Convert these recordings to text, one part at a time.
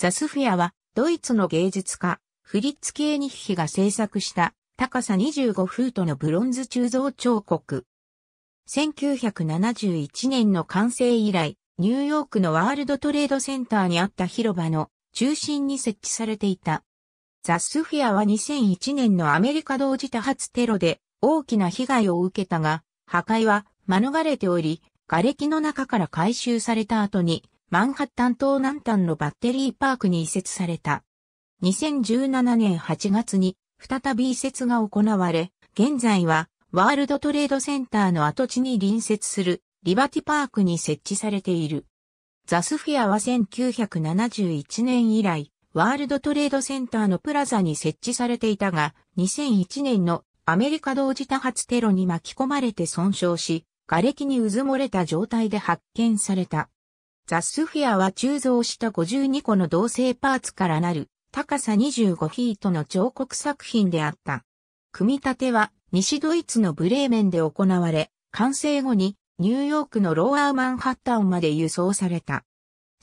ザスフィアは、ドイツの芸術家、フリッツ・ケーニッヒが制作した高さ25フートのブロンズ鋳造彫刻。1971年の完成以来、ニューヨークのワールドトレードセンターにあった広場の中心に設置されていた。ザ・スフィアは2001年のアメリカ同時多発テロで大きな被害を受けたが、破壊は免れており、瓦礫の中から回収された後にマンハッタン島南端のバッテリーパークに移設された。2017年8月に再び移設が行われ、現在はワールドトレードセンターの跡地に隣接するリバティパークに設置されている。ザスフィアは1971年以来、ワールドトレードセンターのプラザに設置されていたが、2001年のアメリカ同時多発テロに巻き込まれて損傷し、瓦礫に渦漏れた状態で発見された。ザ・スフィアは鋳造した52個の同性パーツからなる高さ25フィートの彫刻作品であった。組み立ては西ドイツのブレーメンで行われ、完成後にニューヨークのローアーマンハッタンまで輸送された。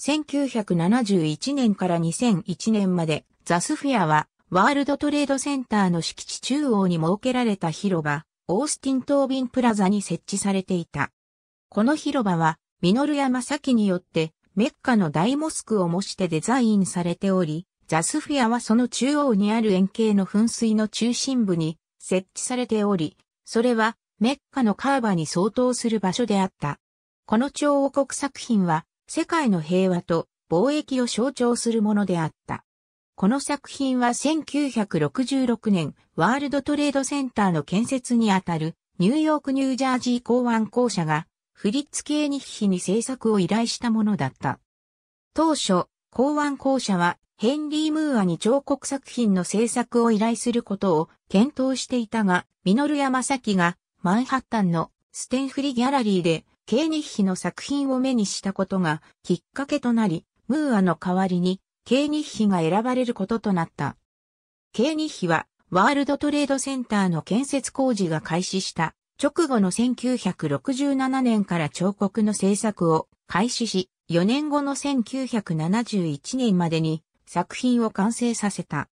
1971年から2001年までザ・スフィアはワールドトレードセンターの敷地中央に設けられた広場、オースティン・トービン・プラザに設置されていた。この広場はミノマ山キによって、メッカの大モスクを模してデザインされており、ザスフィアはその中央にある円形の噴水の中心部に設置されており、それはメッカのカーバに相当する場所であった。この超王国作品は世界の平和と貿易を象徴するものであった。この作品は1966年ワールドトレードセンターの建設にあたるニューヨークニュージャージー港湾公社がフリッツケーニッヒに制作を依頼したものだった。当初、港湾公社はヘンリー・ムーアに彫刻作品の制作を依頼することを検討していたが、ミノルヤ・マサキがマンハッタンのステンフリギャラリーで、ケーニッヒの作品を目にしたことがきっかけとなり、ムーアの代わりに、ケーニッヒが選ばれることとなった。ケーニッヒは、ワールドトレードセンターの建設工事が開始した直後の1967年から彫刻の制作を開始し、4年後の1971年までに作品を完成させた。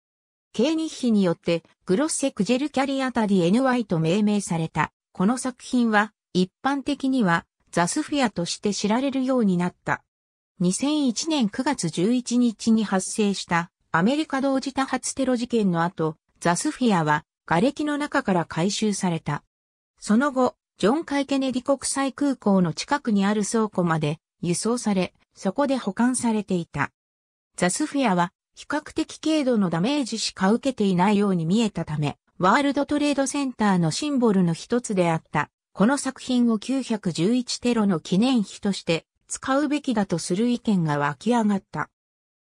経日比によってグロッセクジェルキャリアタディ NY と命名された。この作品は一般的にはザスフィアとして知られるようになった。2001年9月11日に発生したアメリカ同時多発テロ事件の後、ザスフィアは瓦礫の中から回収された。その後、ジョン・カイ・ケネディ国際空港の近くにある倉庫まで輸送され、そこで保管されていた。ザスフィアは比較的軽度のダメージしか受けていないように見えたため、ワールドトレードセンターのシンボルの一つであった。この作品を911テロの記念碑として使うべきだとする意見が湧き上がった。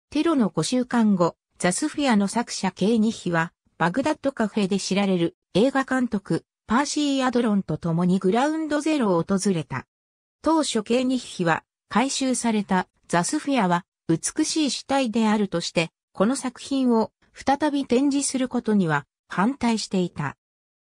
テロの5週間後、ザスフィアの作者ケイニヒは、バグダッドカフェで知られる映画監督、パーシー・アドロンと共にグラウンドゼロを訪れた。当初ケーニヒは回収されたザスフィアは美しい死体であるとして、この作品を再び展示することには反対していた。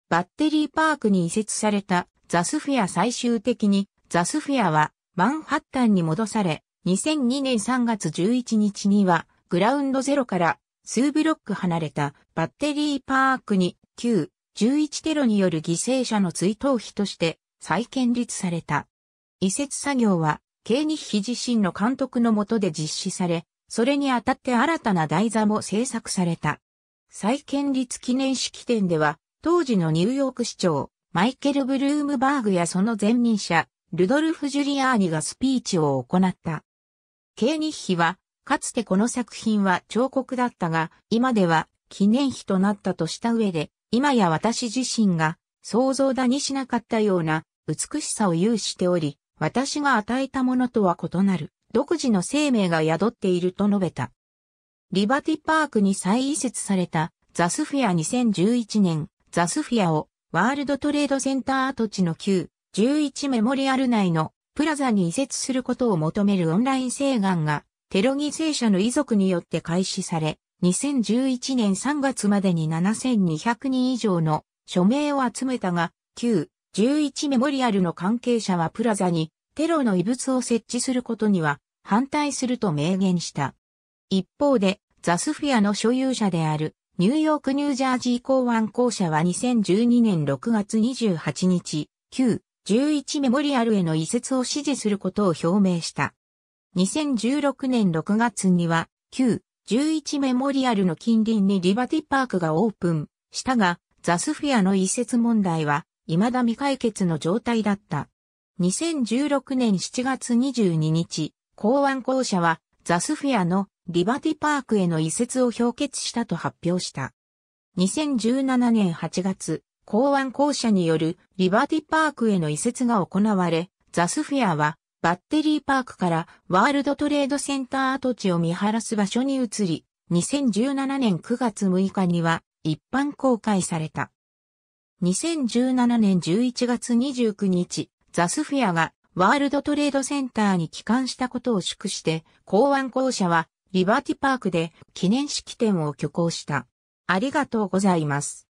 バッテリーパークに移設されたザスフィア最終的にザスフィアはマンハッタンに戻され、2002年3月11日にはグラウンドゼロから数ブロック離れたバッテリーパークに旧11テロによる犠牲者の追悼碑として再建立された。移設作業は、ケ日ヒ自身の監督の下で実施され、それにあたって新たな台座も制作された。再建立記念式典では、当時のニューヨーク市長、マイケル・ブルームバーグやその前任者、ルドルフ・ジュリアーニがスピーチを行った。ケ日ヒは、かつてこの作品は彫刻だったが、今では記念碑となったとした上で、今や私自身が想像だにしなかったような美しさを有しており、私が与えたものとは異なる独自の生命が宿っていると述べた。リバティパークに再移設されたザスフィア2011年、ザスフィアをワールドトレードセンター跡地の旧11メモリアル内のプラザに移設することを求めるオンライン請願がテロ犠牲者の遺族によって開始され、2011年3月までに7200人以上の署名を集めたが、旧11メモリアルの関係者はプラザにテロの遺物を設置することには反対すると明言した。一方で、ザスフィアの所有者であるニューヨーク・ニュージャージー港湾公社は2012年6月28日、旧11メモリアルへの移設を支持することを表明した。2016年6月には、旧11メモリアルの近隣にリバティパークがオープンしたが、ザスフィアの移設問題は未だ未解決の状態だった。2016年7月22日、港湾公社はザスフィアのリバティパークへの移設を表決したと発表した。2017年8月、港湾公社によるリバティパークへの移設が行われ、ザスフィアはバッテリーパークからワールドトレードセンター跡地を見晴らす場所に移り、2017年9月6日には一般公開された。2017年11月29日、ザスフィアがワールドトレードセンターに帰還したことを祝して、港湾公社はリバティパークで記念式典を挙行した。ありがとうございます。